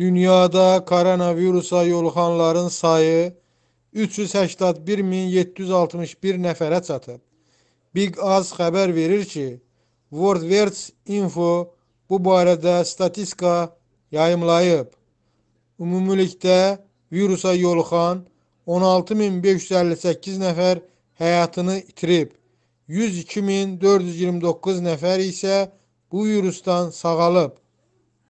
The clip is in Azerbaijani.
Dünyada koronavirusa yoluxanların sayı 381.761 nəfərə çatıb. Big Az xəbər verir ki, WordWords Info bu barədə statistika yayımlayıb. Ümumilikdə virusa yoluxan 16558 nəfər həyatını itirib. 102429 nəfər isə bu virusdan sağalıb.